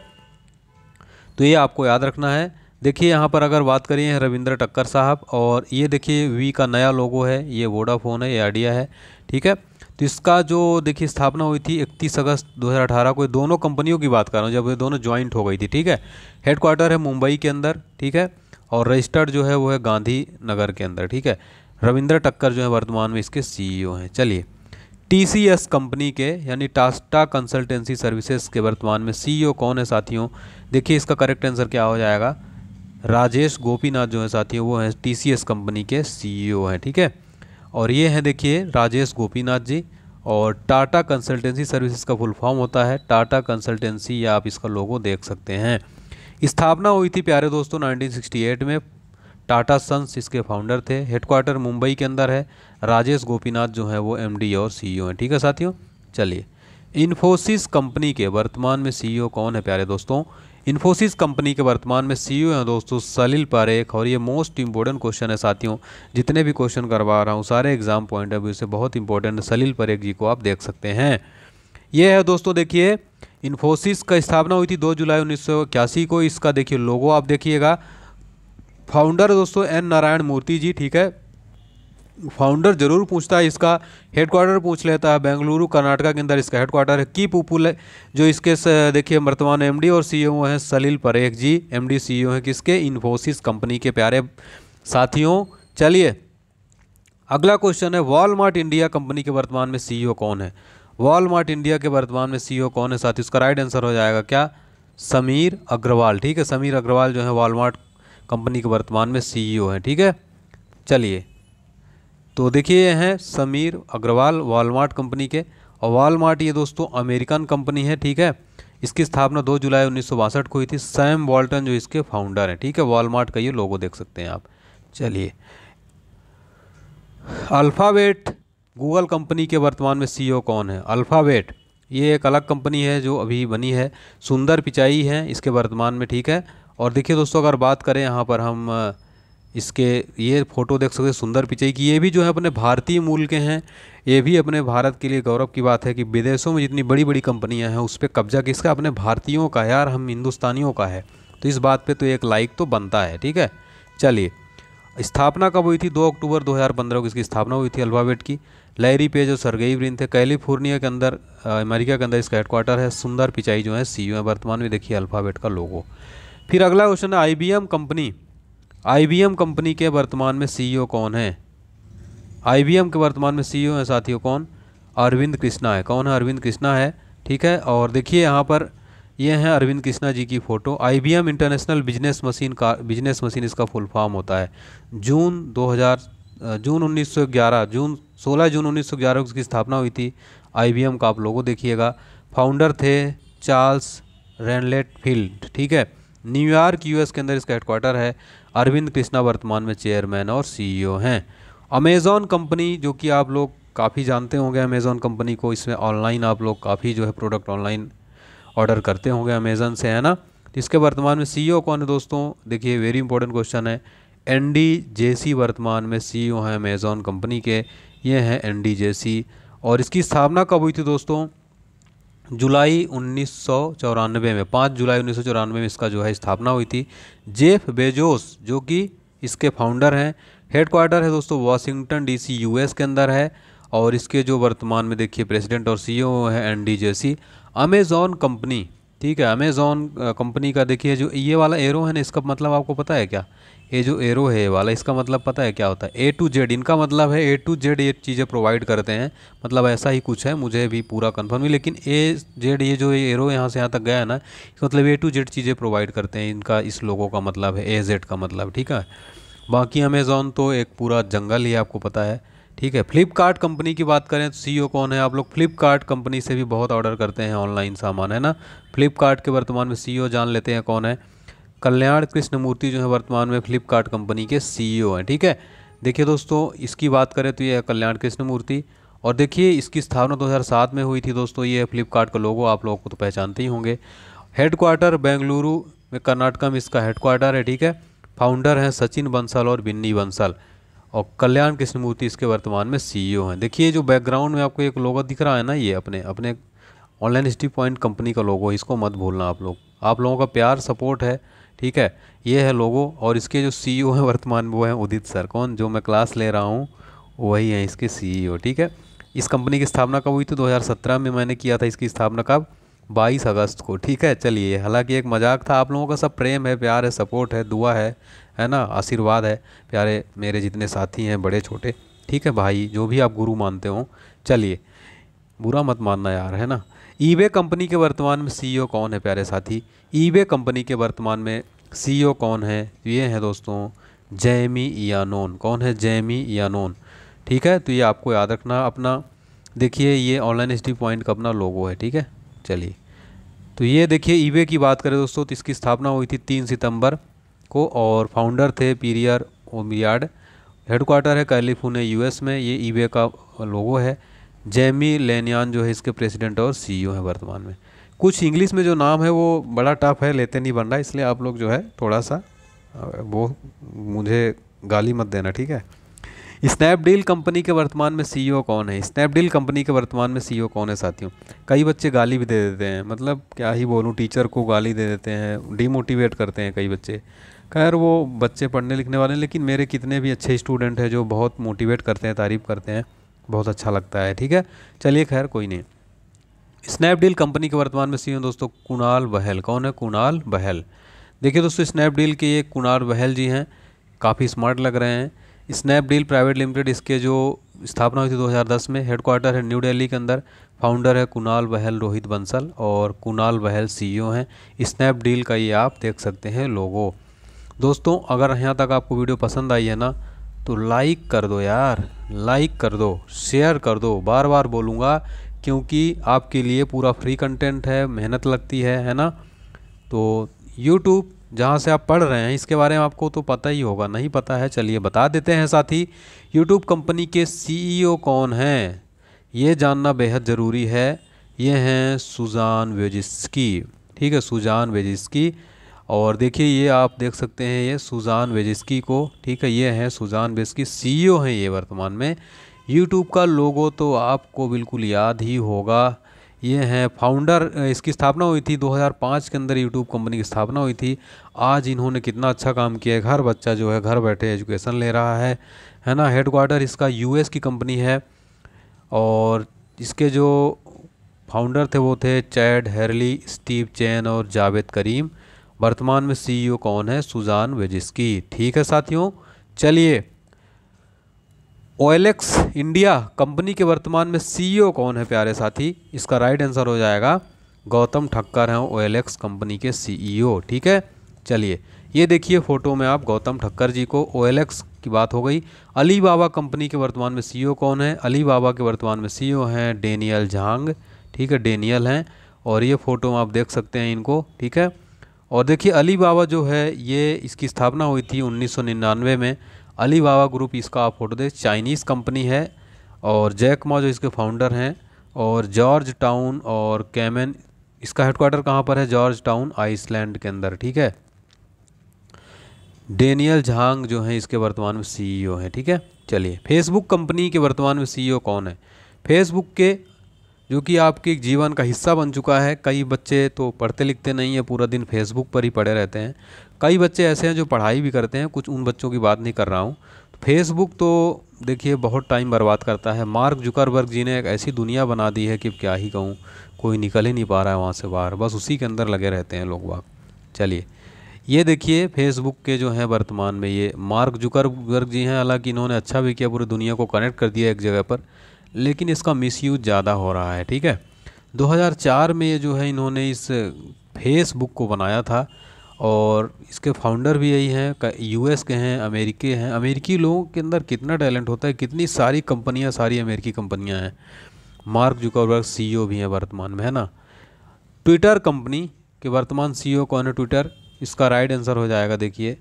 तो ये आपको याद रखना है देखिए यहाँ पर अगर बात करें रविंद्र टक्कर साहब और ये देखिए वी का नया लोगो है ये वोडाफोन है ये आइडिया है ठीक है तो इसका जो देखिए स्थापना हुई थी इकतीस अगस्त 2018 को दोनों कंपनियों की बात कर रहा हूँ जब ये दोनों ज्वाइंट हो गई थी ठीक है हेडक्वार्टर है मुंबई के अंदर ठीक है और रजिस्टर्ड जो है वो है गांधी नगर के अंदर ठीक है रविंद्र टक्कर जो है वर्तमान में इसके सीईओ e हैं चलिए टीसीएस कंपनी के यानी टास्टा कंसल्टेंसी सर्विसेज के वर्तमान में सीईओ e कौन है साथियों देखिए इसका करेक्ट आंसर क्या हो जाएगा राजेश गोपीनाथ जो है साथियों वो हैं टी कंपनी के सीईओ e हैं ठीक है और ये हैं देखिए राजेश गोपीनाथ जी और टाटा कंसल्टेंसी सर्विसेज का फुल फॉर्म होता है टाटा कंसल्टेंसी या आप इसका लोगो देख सकते हैं स्थापना हुई थी प्यारे दोस्तों 1968 में टाटा सन्स इसके फाउंडर थे हेडक्वार्टर मुंबई के अंदर है राजेश गोपीनाथ जो है वो एमडी और सीईओ e हैं ठीक है साथियों चलिए इन्फोसिस कंपनी के वर्तमान में सीईओ e कौन है प्यारे दोस्तों इन्फोसिस कंपनी के वर्तमान में सीईओ e हैं दोस्तों सलील पारेख और ये मोस्ट इंपॉर्टेंट क्वेश्चन है साथियों जितने भी क्वेश्चन करवा रहा हूँ सारे एग्जाम पॉइंट ऑफ व्यू से बहुत इंपॉर्टेंट सलील परेख जी को आप देख सकते हैं ये है दोस्तों देखिए इन्फोसिस का स्थापना हुई थी दो जुलाई उन्नीस को इसका देखिए लोगो आप देखिएगा फाउंडर दोस्तों एन नारायण मूर्ति जी ठीक है फाउंडर जरूर पूछता है इसका हेडक्वार्टर पूछ लेता है बेंगलुरु कर्नाटका के अंदर इसका हेडक्वार्टर है की पुपुल जो इसके देखिए वर्तमान एमडी और सीईओ e हैं सलील परेख जी एमडी सीईओ e हैं किसके इन्फोसिस कंपनी के प्यारे साथियों चलिए अगला क्वेश्चन है वॉलमार्ट इंडिया कंपनी के वर्तमान में सी e कौन है वॉलमार्ट इंडिया के वर्तमान में सी कौन है साथी उसका राइट आंसर हो जाएगा क्या समीर अग्रवाल ठीक है समीर अग्रवाल जो है वॉलमार्ट कंपनी के वर्तमान में सीईओ e हैं ठीक है चलिए तो देखिए ये हैं समीर अग्रवाल वॉलमार्ट कंपनी के और वॉलमार्ट ये दोस्तों अमेरिकन कंपनी है ठीक है इसकी स्थापना 2 जुलाई उन्नीस को हुई थी सैम वॉल्टन जो इसके फाउंडर हैं ठीक है वॉलमार्ट का ये लोगो देख सकते हैं आप चलिए अल्फ़ावेट गूगल कंपनी के वर्तमान में सीईओ e कौन है अल्फ़ावेट ये एक अलग कंपनी है जो अभी बनी है सुंदर पिचाई है इसके वर्तमान में ठीक है और देखिए दोस्तों अगर बात करें यहाँ पर हम इसके ये फ़ोटो देख सकते हैं सुंदर पिचाई की ये भी जो है अपने भारतीय मूल के हैं ये भी अपने भारत के लिए गौरव की बात है कि विदेशों में जितनी बड़ी बड़ी कंपनियां हैं उस पर कब्जा किसका अपने भारतीयों का यार हम हिंदुस्तानियों का है तो इस बात पे तो एक लाइक तो बनता है ठीक है चलिए स्थापना कब हुई थी दो अक्टूबर दो को इसकी स्थापना हुई थी अल्फ़ाबेट की लैरी पेज और सरगई ब्रिन थे कैलिफोर्निया के अंदर अमेरिका के अंदर इसका हेडक्वार्टर है सुंदर पिचाई जो है सी है वर्तमान में देखिए अल्फ़ाबेट का लोगो फिर अगला क्वेश्चन है आई कंपनी आई कंपनी के वर्तमान में सीईओ e कौन है आई के वर्तमान में सीईओ e हैं साथियों कौन अरविंद कृष्णा है कौन है अरविंद कृष्णा है ठीक है और देखिए यहाँ पर ये हैं अरविंद कृष्णा जी की फ़ोटो आई इंटरनेशनल बिजनेस मशीन का बिजनेस मशीन इसका फुल फॉर्म होता है जून 2000 जून 1911 जून 16 जून 1911 इसकी स्थापना हुई थी आई का आप लोगों देखिएगा फाउंडर थे चार्ल्स रेनलेट फील्ड ठीक है न्यूयॉर्क यूएस के अंदर इसका हेडक्वार्टर है अरविंद कृष्णा वर्तमान में चेयरमैन और सीईओ हैं अमेज़ॉन कंपनी जो कि आप लोग काफ़ी जानते होंगे अमेज़ॉन कंपनी को इसमें ऑनलाइन आप लोग काफ़ी जो है प्रोडक्ट ऑनलाइन ऑर्डर करते होंगे अमेज़ॉन से है ना इसके वर्तमान में सीईओ कौन है दोस्तों देखिए वेरी इंपॉर्टेंट क्वेश्चन है एन डी वर्तमान में सीईओ हैं अमेज़ॉन कंपनी के ये हैं एन डी और इसकी स्थापना कब हुई थी दोस्तों जुलाई उन्नीस में 5 जुलाई उन्नीस में इसका जो है स्थापना हुई थी जेफ बेजोस जो कि इसके फाउंडर हैं हेडक्वार्टर है दोस्तों वाशिंगटन डीसी यूएस के अंदर है और इसके जो वर्तमान में देखिए प्रेसिडेंट और सीईओ e हैं Andy Jassy Amazon company ठीक है अमेज़ॉन कंपनी का देखिए जो ये वाला एरो है ना इसका मतलब आपको पता है क्या ये जो एरो है वाला इसका मतलब पता है क्या होता है ए टू जेड इनका मतलब है ए टू जेड ये चीज़ें प्रोवाइड करते हैं मतलब ऐसा ही कुछ है मुझे भी पूरा कन्फर्म ही लेकिन ए जेड ये जो एरो यहाँ से यहाँ तक गया है ना इसका मतलब ए टू जेड चीज़ें प्रोवाइड करते हैं इनका इस लोगों का मतलब है ए जेड का मतलब ठीक है बाकी अमेज़ोन तो एक पूरा जंगल ही आपको पता है ठीक है फ्लिपकार्ट कंपनी की बात करें तो सीईओ e कौन है आप लोग फ्लिपकार्ट कंपनी से भी बहुत ऑर्डर करते हैं ऑनलाइन सामान है ना फ्लिपकार्ट के वर्तमान में ओ e जान लेते हैं कौन है कल्याण कृष्णमूर्ति जो है वर्तमान में फ्लिपकार्ट कंपनी के सीईओ e हैं ठीक है देखिए दोस्तों इसकी बात करें तो ये है कल्याण कृष्णमूर्ति और देखिए इसकी स्थापना 2007 में हुई थी दोस्तों ये फ्लिपकार्ट का लोगो आप लोगों को तो पहचानते ही होंगे हेडक्वार्टर बेंगलुरु में कर्नाटका में इसका हेडक्वार्टर है ठीक है फाउंडर हैं सचिन बंसल और बिन्नी बंसल और कल्याण कृष्णमूर्ति इसके वर्तमान में सी e हैं देखिए जो बैकग्राउंड में आपको एक लोगो दिख रहा है ना ये अपने अपने ऑनलाइन स्टी पॉइंट कंपनी का लोगो इसको मत भूलना आप लोग आप लोगों का प्यार सपोर्ट है ठीक है ये है लोगो और इसके जो सी e हैं वर्तमान में वो हैं उदित सर कौन जो मैं क्लास ले रहा हूँ वही हैं इसके सी e ठीक है इस कंपनी की स्थापना कब हुई थी 2017 में मैंने किया था इसकी स्थापना कब 22 अगस्त को ठीक है चलिए हालांकि एक मजाक था आप लोगों का सब प्रेम है प्यार है सपोर्ट है दुआ है है ना आशीर्वाद है प्यारे मेरे जितने साथी हैं बड़े छोटे ठीक है भाई जो भी आप गुरु मानते हो चलिए बुरा मत मानना यार है ना ईबे कंपनी के वर्तमान में सीईओ e कौन है प्यारे साथी ईबे कंपनी के वर्तमान में सीईओ e कौन है तो ये हैं दोस्तों जैमी यानोन कौन है जैमी यानोन ठीक है तो ये आपको याद रखना अपना देखिए ये ऑनलाइन एच पॉइंट का अपना लोगो है ठीक है चलिए तो ये देखिए ईबे की बात करें दोस्तों तो इसकी स्थापना हुई थी तीन सितंबर को और फाउंडर थे पीरियर ओमियाड हेडक्वार्टर है कैलिफोर्निया यूएस में ये ईबे का लोगो है जेमी लेनियान जो है इसके प्रेसिडेंट और सीईओ हैं वर्तमान में कुछ इंग्लिश में जो नाम है वो बड़ा टफ है लेते नहीं बन रहा इसलिए आप लोग जो है थोड़ा सा वो मुझे गाली मत देना ठीक है स्नैपडील कंपनी के वर्तमान में सीईओ कौन है स्नैपडील कंपनी के वर्तमान में सीईओ कौन है साथियों कई बच्चे गाली भी दे देते हैं मतलब क्या ही बोलूँ टीचर को गाली दे देते हैं डीमोटिवेट करते हैं कई बच्चे खैर वो बच्चे पढ़ने लिखने वाले हैं लेकिन मेरे कितने भी अच्छे स्टूडेंट हैं जो बहुत मोटिवेट करते हैं तारीफ़ करते हैं बहुत अच्छा लगता है ठीक है चलिए खैर कोई नहीं स्नैपडील कंपनी के वर्तमान में सी दोस्तों कुणाल बहल कौन है कुणाल बहल देखिए दोस्तों स्नैपडील के ये कुणाल बहल जी हैं काफ़ी स्मार्ट लग रहे हैं स्नैपडील प्राइवेट लिमिटेड इसके जो स्थापना हुई थी 2010 में हेडक्वार्टर है न्यू दिल्ली के अंदर फाउंडर है कुणाल बहल रोहित बंसल और कुणाल बहल सीईओ हैं स्नैपडील का ये आप देख सकते हैं लोगो दोस्तों अगर यहाँ तक आपको वीडियो पसंद आई है ना तो लाइक कर दो यार लाइक कर दो शेयर कर दो बार बार बोलूँगा क्योंकि आपके लिए पूरा फ्री कंटेंट है मेहनत लगती है है ना तो यूट्यूब जहाँ से आप पढ़ रहे हैं इसके बारे में आपको तो पता ही होगा नहीं पता है चलिए बता देते हैं साथी यूट्यूब कंपनी के सीईओ e कौन हैं ये जानना बेहद ज़रूरी है ये हैं सुजान वेजिस्की ठीक है सुजान वेजिस्की और देखिए ये आप देख सकते हैं ये सुजान वेजिस्की को ठीक है ये हैं सुजान बेजिस्की सीईओ हैं ये वर्तमान में यूट्यूब का लोगो तो आपको बिल्कुल याद ही होगा ये हैं फाउंडर इसकी स्थापना हुई थी 2005 के अंदर यूट्यूब कंपनी की स्थापना हुई थी आज इन्होंने कितना अच्छा काम किया है हर बच्चा जो है घर बैठे एजुकेशन ले रहा है है ना हेडक्वार्टर इसका यूएस की कंपनी है और इसके जो फाउंडर थे वो थे चैड हेरली स्टीव चैन और जावेद करीम वर्तमान में सीईओ e कौन है सुजान वेजिस्की ठीक है साथियों चलिए ओएलएक्स इंडिया कंपनी के वर्तमान में सीईओ e कौन है प्यारे साथी इसका राइट आंसर हो जाएगा गौतम ठक्कर हैं ओएलएक्स कंपनी के सीईओ e ठीक है चलिए ये देखिए फोटो में आप गौतम ठक्कर जी को ओएलएक्स की बात हो गई अली बाबा कंपनी के वर्तमान में सीईओ कौन है अली बाबा के वर्तमान में सीईओ हैं डेनियल झांग ठीक है डेनियल हैं और ये फोटो आप देख सकते हैं इनको ठीक है और देखिए अली बाबा जो है ये इसकी स्थापना हुई थी 1999 में अली बाबा ग्रुप इसका आप फोटो देख चाइनीज़ कंपनी है और जैक मा जो इसके फाउंडर हैं और जॉर्ज टाउन और कैमन इसका हेडक्वार्टर कहाँ पर है जॉर्ज टाउन आइसलैंड के अंदर ठीक है डेनियल झांग जो हैं इसके वर्तमान में सीईओ e हैं ठीक है चलिए फेसबुक कंपनी के वर्तमान में सीईओ e कौन है फेसबुक के जो कि आपके जीवन का हिस्सा बन चुका है कई बच्चे तो पढ़ते लिखते नहीं हैं पूरा दिन फेसबुक पर ही पड़े रहते हैं कई बच्चे ऐसे हैं जो पढ़ाई भी करते हैं कुछ उन बच्चों की बात नहीं कर रहा हूँ फेसबुक तो, तो देखिए बहुत टाइम बर्बाद करता है मार्क जुकरबर्ग जी ने एक ऐसी दुनिया बना दी है कि क्या ही कहूँ कोई निकल ही नहीं पा रहा है वहाँ से बाहर बस उसी के अंदर लगे रहते हैं लोग बाग चलिए ये देखिए फेसबुक के जो हैं वर्तमान में ये मार्क जुकरबर्ग जी हैं हालांकि इन्होंने अच्छा भी किया पूरी दुनिया को कनेक्ट कर दिया एक जगह पर लेकिन इसका मिसयूज ज़्यादा हो रहा है ठीक है 2004 में ये जो है इन्होंने इस फेसबुक को बनाया था और इसके फाउंडर भी यही हैं यूएस के हैं अमेरिके हैं अमेरिकी लोगों के अंदर कितना टैलेंट होता है कितनी सारी कंपनियां सारी अमेरिकी कंपनियां हैं मार्क जुकरबर्ग सीईओ भी हैं वर्तमान में है ना ट्विटर कंपनी के वर्तमान सी कौन है ट्विटर इसका राइट आंसर हो जाएगा देखिए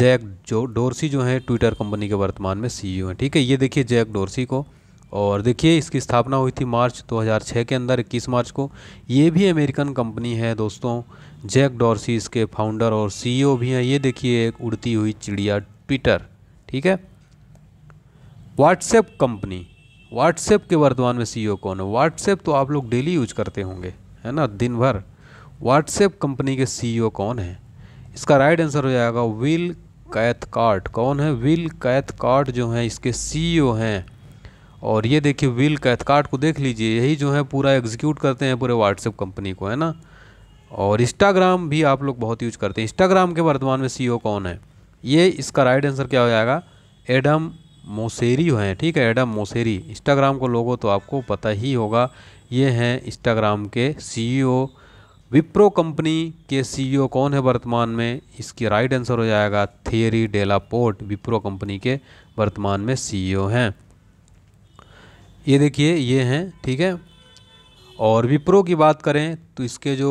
जैक जो डोरसी जो है ट्विटर कंपनी के वर्तमान में सी हैं ठीक है ये देखिए जैक डोरसी को और देखिए इसकी स्थापना हुई थी मार्च 2006 के अंदर 21 मार्च को ये भी अमेरिकन कंपनी है दोस्तों जैक डॉर्सी इसके फाउंडर और सीईओ भी हैं ये देखिए एक उड़ती हुई चिड़िया ट्विटर ठीक है व्हाट्सएप कंपनी व्हाट्सएप के वर्तमान में सीईओ कौन है व्हाट्सएप तो आप लोग डेली यूज करते होंगे है ना दिन भर व्हाट्सएप कंपनी के सी कौन है इसका राइट आंसर हो जाएगा विल कैथ कार्ट कौन है विल कैथ कार्ट जो हैं इसके सी हैं और ये देखिए विल कैथकार्ट को देख लीजिए यही जो है पूरा एग्जीक्यूट करते हैं पूरे व्हाट्सएप कंपनी को है ना और इंस्टाग्राम भी आप लोग बहुत यूज करते हैं इंस्टाग्राम के वर्तमान में सीईओ e कौन है ये इसका राइट आंसर क्या हो जाएगा एडम मोसेरी हैं ठीक है एडम मोसेरी इंस्टाग्राम को लोगों तो आपको पता ही होगा ये हैं इंस्टाग्राम के सी विप्रो कंपनी के सी e कौन है वर्तमान में इसकी राइट आंसर हो जाएगा थियरी डेलापोर्ट विप्रो कंपनी के वर्तमान में सी e हैं ये देखिए ये हैं ठीक है और विप्रो की बात करें तो इसके जो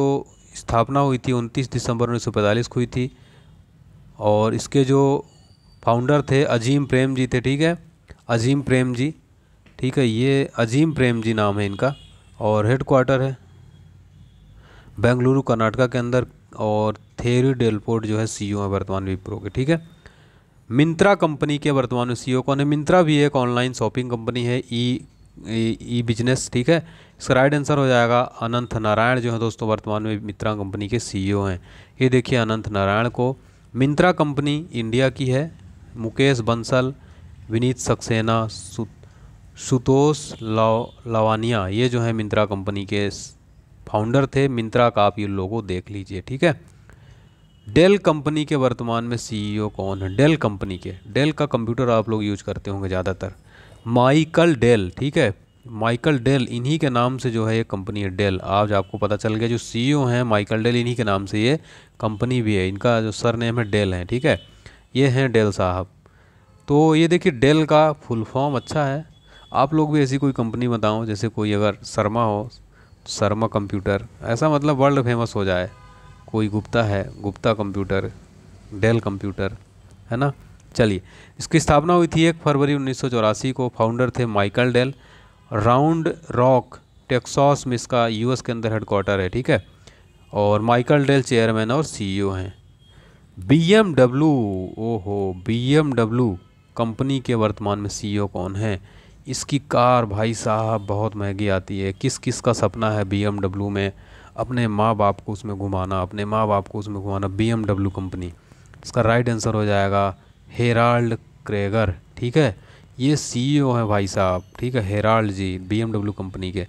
स्थापना हुई थी 29 दिसंबर उन्नीस सौ को हुई थी और इसके जो फाउंडर थे अजीम प्रेम जी थे ठीक है अजीम प्रेम जी ठीक है ये अजीम प्रेम जी नाम है इनका और हेड क्वार्टर है बेंगलुरु कर्नाटका के अंदर और थेरी डेलपोर्ट जो है सीईओ है वर्तमान विप्रो के ठीक है मिंत्रा कंपनी के वर्तमान सी ओ कौन है मिंत्रा भी एक ऑनलाइन शॉपिंग कंपनी है ई ई बिजनेस ठीक है इसका राइट आंसर हो जाएगा अनंत नारायण जो है दोस्तों वर्तमान में मित्रा कंपनी के सीईओ हैं ये देखिए अनंत नारायण को मिंत्रा कंपनी इंडिया की है मुकेश बंसल विनीत सक्सेना सुतोष लव लवानिया ये जो है मिंत्रा कंपनी के फाउंडर थे मिंत्रा का आप ये लोगों देख लीजिए ठीक है डेल कंपनी के वर्तमान में सीईओ कौन है डेल कंपनी के डेल का कंप्यूटर आप लोग यूज करते होंगे ज़्यादातर माइकल डेल ठीक है माइकल डेल इन्हीं के नाम से जो है ये कंपनी है डेल आज आपको पता चल गया जो सीईओ e हैं माइकल डेल इन्हीं के नाम से ये कंपनी भी है इनका जो सर नेम है डेल है ठीक है ये हैं डेल साहब तो ये देखिए डेल का फुल फॉर्म अच्छा है आप लोग भी ऐसी कोई कंपनी बताओ जैसे कोई अगर शर्मा हो शर्मा कंप्यूटर ऐसा मतलब वर्ल्ड फेमस हो जाए कोई गुप्ता है गुप्ता कंप्यूटर डेल कंप्यूटर है ना चलिए इसकी स्थापना हुई थी एक फरवरी उन्नीस को फाउंडर थे Michael Dell Round Rock Texas में इसका यूएस के अंदर हेडक्वार्टर है ठीक है और माइकल डेल चेयरमैन और सीईओ e हैं बीएमडब्ल्यू ओहो बीएमडब्ल्यू कंपनी के वर्तमान में सीईओ e कौन है इसकी कार भाई साहब बहुत महंगी आती है किस किस का सपना है डब्ल्यू में अपने माँ बाप को उसमें घुमाना अपने माँ बाप को उसमें घुमाना डब्ल्यू कंपनी इसका राइट आंसर हो जाएगा हेराल्ड क्रेगर ठीक है ये सीईओ e है भाई साहब ठीक है हेराल्ड जी बीएमडब्ल्यू कंपनी के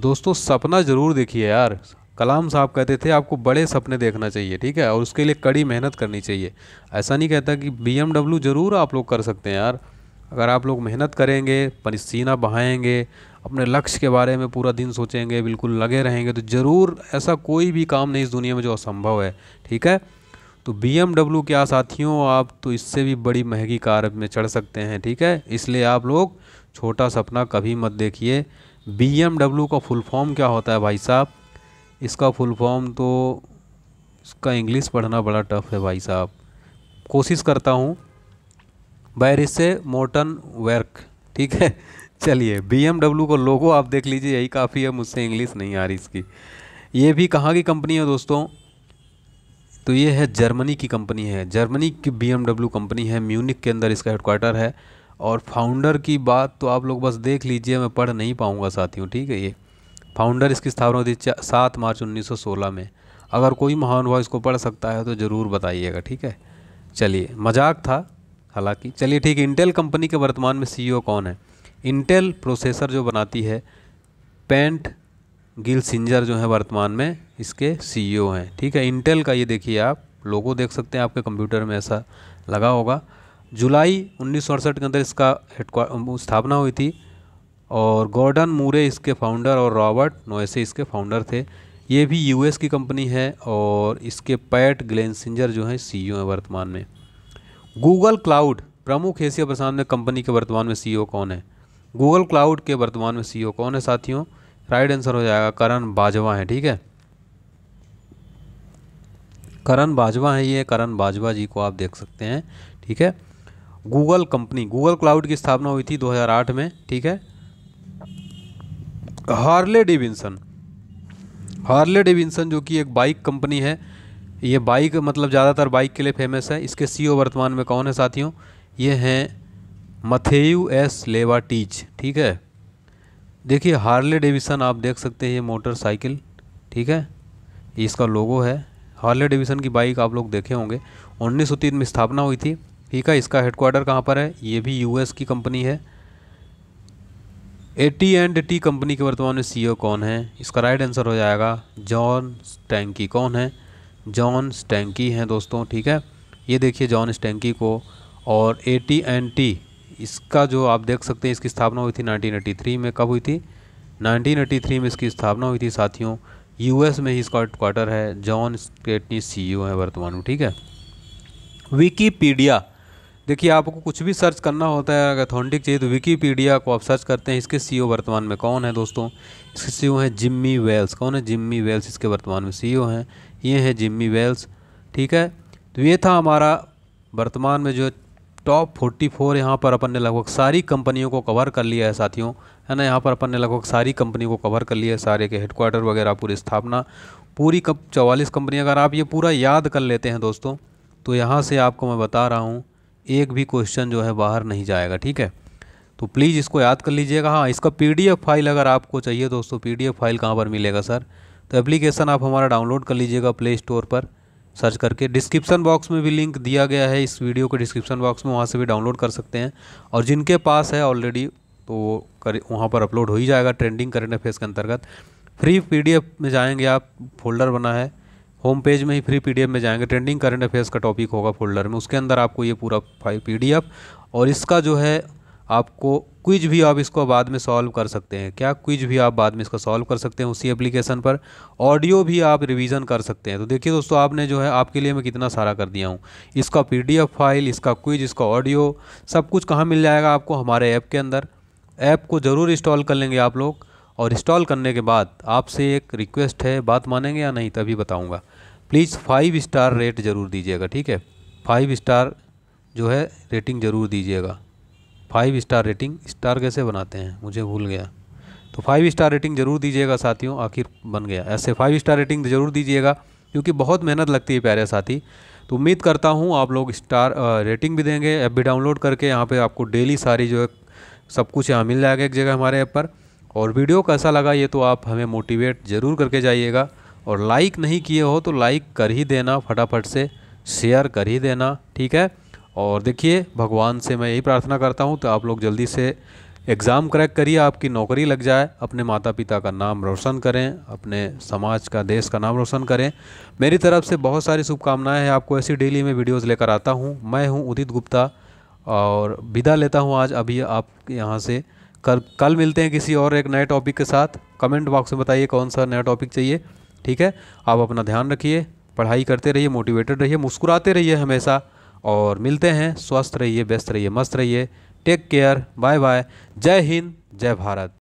दोस्तों सपना ज़रूर देखिए यार कलाम साहब कहते थे आपको बड़े सपने देखना चाहिए ठीक है और उसके लिए कड़ी मेहनत करनी चाहिए ऐसा नहीं कहता कि बी ज़रूर आप लोग कर सकते हैं यार अगर आप लोग मेहनत करेंगे पसीना बहाएंगे अपने लक्ष्य के बारे में पूरा दिन सोचेंगे बिल्कुल लगे रहेंगे तो ज़रूर ऐसा कोई भी काम नहीं इस दुनिया में जो असंभव है ठीक है तो बी क्या साथियों आप तो इससे भी बड़ी महंगी कार में चढ़ सकते हैं ठीक है इसलिए आप लोग छोटा सपना कभी मत देखिए बी का फुल फॉर्म क्या होता है भाई साहब इसका फुल फॉर्म तो इसका इंग्लिश पढ़ना बड़ा टफ है भाई साहब कोशिश करता हूँ बैरिस से मोटन वर्क ठीक है चलिए बी का लोगो आप देख लीजिए यही काफ़ी है मुझसे इंग्लिश नहीं आ रही इसकी ये भी कहाँ की कंपनी है दोस्तों तो ये है जर्मनी की कंपनी है जर्मनी की बी कंपनी है म्यूनिक के अंदर इसका हेडक्वार्टर है और फाउंडर की बात तो आप लोग बस देख लीजिए मैं पढ़ नहीं पाऊँगा साथियों ठीक है ये फाउंडर इसकी स्थापना होती सात मार्च 1916 में अगर कोई महानुभाव इसको पढ़ सकता है तो ज़रूर बताइएगा ठीक है चलिए मजाक था हालांकि चलिए ठीक है इंटेल कंपनी के वर्तमान में सीईओ e कौन है इंटेल प्रोसेसर जो बनाती है पेंट गिल सिंजर जो है वर्तमान में इसके सीईओ e हैं ठीक है इंटेल का ये देखिए आप लोगों देख सकते हैं आपके कंप्यूटर में ऐसा लगा होगा जुलाई उन्नीस के अंदर इसका स्थापना हुई थी और गॉर्डन मूरे इसके फाउंडर और रॉबर्ट नोएसे इसके फाउंडर थे ये भी यूएस की कंपनी है और इसके पैट ग्लेंसिंजर जो सी सीईओ e हैं वर्तमान में गूगल क्लाउड प्रमुख एशिया प्रशांत में कंपनी के वर्तमान में सीईओ e कौन है गूगल क्लाउड के वर्तमान में सीईओ कौन है साथियों राइट आंसर हो जाएगा करण बाजवा है ठीक है करण बाजवा हैं ये करण बाजवा जी को आप देख सकते हैं ठीक है गूगल कंपनी गूगल क्लाउड की स्थापना हुई थी 2008 में ठीक है हार्ले डिविंसन हार्ले डिविंसन जो कि एक बाइक कंपनी है ये बाइक मतलब ज़्यादातर बाइक के लिए फेमस है इसके सीईओ e वर्तमान में कौन है साथियों ये हैं मथेयू एस लेवा टीच ठीक है देखिए हार्ले डेविसन आप देख सकते हैं ये मोटरसाइकिल ठीक है इसका लोगो है हार्ले डिवीज़न की बाइक आप लोग देखे होंगे उन्नीस में स्थापना हुई थी ठीक है इसका हेडक्वार्टर कहाँ पर है ये भी यूएस की कंपनी है A T and T company के वर्तमान में सीईओ e कौन है इसका राइट आंसर हो जाएगा जॉन स्टैंकी कौन है जॉन स्टैंकी हैं दोस्तों ठीक है ये देखिए जॉन स्टैंकी को और ए टी एंड टी इसका जो आप देख सकते हैं इसकी स्थापना हुई थी 1983 में कब हुई थी 1983 में इसकी स्थापना हुई थी साथियों यूएस में ही इसका क्वार्टर है जॉन सी सीईओ है वर्तमान में ठीक है विकीपीडिया देखिए आपको कुछ भी सर्च करना होता है अगर अथॉन्टिक चाहिए तो विकीपीडिया को आप सर्च करते हैं इसके सीईओ वर्तमान में कौन है दोस्तों इसके सीईओ हैं जिम्मी वेल्स कौन है जिम्मी वेल्स इसके वर्तमान में सीईओ हैं ये हैं जिम्मी वेल्स ठीक है तो ये था हमारा वर्तमान में जो टॉप 44 यहाँ पर अपन ने लगभग सारी कंपनियों को कवर कर लिया है साथियों है ना यहाँ पर अपन ने लगभग सारी कंपनी को कवर कर लिया है सारे के हेडक्वार्टर वगैरह पूरी स्थापना पूरी कप चवालीस कंपनी अगर आप ये पूरा याद कर लेते हैं दोस्तों तो यहाँ से आपको मैं बता रहा हूँ एक भी क्वेश्चन जो है बाहर नहीं जाएगा ठीक है तो प्लीज़ इसको याद कर लीजिएगा हाँ इसका पी फाइल अगर आपको चाहिए दोस्तों पी फाइल कहाँ पर मिलेगा सर तो एप्लीकेशन आप हमारा डाउनलोड कर लीजिएगा प्ले स्टोर पर सर्च करके डिस्क्रिप्शन बॉक्स में भी लिंक दिया गया है इस वीडियो के डिस्क्रिप्शन बॉक्स में वहाँ से भी डाउनलोड कर सकते हैं और जिनके पास है ऑलरेडी तो वो कर वहाँ पर अपलोड हो ही जाएगा ट्रेंडिंग करेंट अफेयर्स के अंतर्गत फ्री पीडीएफ में जाएंगे आप फोल्डर बना है होम पेज में ही फ्री पीडीएफ में जाएंगे ट्रेंडिंग करेंट अफेयर्स का टॉपिक होगा फोल्डर में उसके अंदर आपको ये पूरा फाइव पी और इसका जो है आपको क्विज भी आप इसको बाद में सॉल्व कर सकते हैं क्या क्विज भी आप बाद में इसका सॉल्व कर सकते हैं उसी एप्लीकेशन पर ऑडियो भी आप रिवीजन कर सकते हैं तो देखिए दोस्तों आपने जो है आपके लिए मैं कितना सारा कर दिया हूँ इसका पीडीएफ फाइल इसका क्विज इसका ऑडियो सब कुछ कहाँ मिल जाएगा आपको हमारे ऐप के अंदर ऐप को ज़रूर इंस्टॉल कर लेंगे आप लोग और इंस्टॉल करने के बाद आपसे एक रिक्वेस्ट है बात मानेंगे या नहीं तभी बताऊँगा प्लीज़ फाइव स्टार रेट ज़रूर दीजिएगा ठीक है फाइव स्टार जो है रेटिंग ज़रूर दीजिएगा फाइव स्टार रेटिंग स्टार कैसे बनाते हैं मुझे भूल गया तो फाइव स्टार रेटिंग ज़रूर दीजिएगा साथियों आखिर बन गया ऐसे फाइव स्टार रेटिंग ज़रूर दीजिएगा क्योंकि बहुत मेहनत लगती है प्यारे साथी तो उम्मीद करता हूँ आप लोग स्टार रेटिंग भी देंगे ऐप भी डाउनलोड करके यहाँ पर आपको डेली सारी जो है सब कुछ यहाँ मिल जाएगा एक जगह हमारे ऐप पर और वीडियो कैसा लगा ये तो आप हमें मोटिवेट ज़रूर करके जाइएगा और लाइक नहीं किए हो तो लाइक कर ही देना फटाफट से शेयर कर ही देना ठीक है और देखिए भगवान से मैं यही प्रार्थना करता हूँ तो आप लोग जल्दी से एग्ज़ाम क्रैक करिए आपकी नौकरी लग जाए अपने माता पिता का नाम रोशन करें अपने समाज का देश का नाम रोशन करें मेरी तरफ से बहुत सारी शुभकामनाएं हैं आपको ऐसी डेली में वीडियोस लेकर आता हूं मैं हूं उदित गुप्ता और विदा लेता हूं आज अभी आप यहां से कल कल मिलते हैं किसी और एक नए टॉपिक के साथ कमेंट बॉक्स में बताइए कौन सा नया टॉपिक चाहिए ठीक है आप अपना ध्यान रखिए पढ़ाई करते रहिए मोटिवेटेड रहिए मुस्कुराते रहिए हमेशा और मिलते हैं स्वस्थ रहिए व्यस्त रहिए मस्त रहिए टेक केयर बाय बाय जय हिंद जय भारत